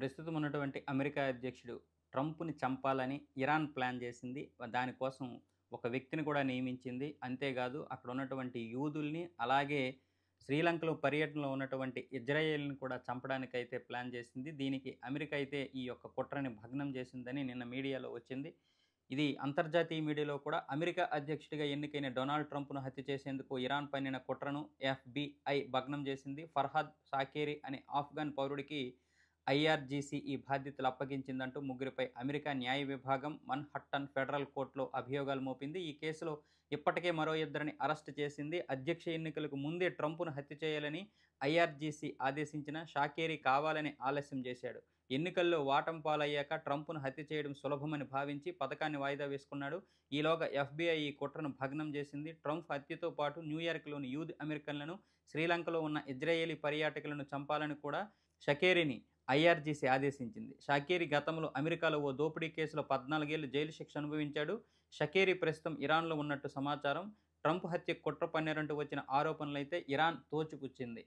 ప్రస్తుతం ఉన్నటువంటి అమెరికా అధ్యక్షుడు ట్రంప్ని చంపాలని ఇరాన్ ప్లాన్ చేసింది దానికోసం ఒక వ్యక్తిని కూడా నియమించింది అంతేకాదు అక్కడ ఉన్నటువంటి యూదుల్ని అలాగే శ్రీలంకలో పర్యటనలో ఉన్నటువంటి ఇజ్రాయేల్ని కూడా చంపడానికైతే ప్లాన్ చేసింది దీనికి అమెరికా అయితే ఈ యొక్క కుట్రని భగ్నం చేసిందని నిన్న మీడియాలో వచ్చింది ఇది అంతర్జాతీయ మీడియాలో కూడా అమెరికా అధ్యక్షుడిగా ఎన్నికైన డొనాల్డ్ ట్రంప్ను హత్య చేసేందుకు ఇరాన్ పన్నిన కుట్రను ఎఫ్బిఐ భగ్నం చేసింది ఫర్హాద్ సాకేరి అనే ఆఫ్ఘన్ పౌరుడికి ఐఆర్జీసీ ఈ బాధ్యతలు అప్పగించిందంటూ ముగ్గురిపై అమెరికా న్యాయ విభాగం మన్హట్టన్ ఫెడరల్ కోర్టులో అభియోగాలు మోపింది ఈ కేసులో ఇప్పటికే మరో ఇద్దరిని అరెస్ట్ చేసింది అధ్యక్ష ఎన్నికలకు ముందే ట్రంప్ను హత్య చేయాలని ఐఆర్జీసీ ఆదేశించిన షాకేరీ కావాలని ఆలస్యం చేశాడు ఎన్నికల్లో వాటం పాలయ్యాక ట్రంప్ను హత్య చేయడం సులభమని భావించి పథకాన్ని వాయిదా వేసుకున్నాడు ఈలోగా ఎఫ్బీఐ ఈ కుట్రను భగ్నం చేసింది ట్రంప్ హత్యతో పాటు న్యూయార్క్లోని యూద్ అమెరికన్లను శ్రీలంకలో ఉన్న ఇజ్రాయేలీ పర్యాటకులను చంపాలని కూడా షకేరిని ఐఆర్జీసీ ఆదేశించింది షాకేరి గతంలో అమెరికాలో ఓ దోపిడీ కేసులో పద్నాలుగేళ్లు జైలు శిక్ష అనుభవించాడు షకేరి ప్రస్తుతం ఇరాన్లో ఉన్నట్టు సమాచారం ట్రంప్ హత్య కుట్ర పన్నెరంటూ వచ్చిన ఆరోపణలైతే ఇరాన్ తోచిపుచ్చింది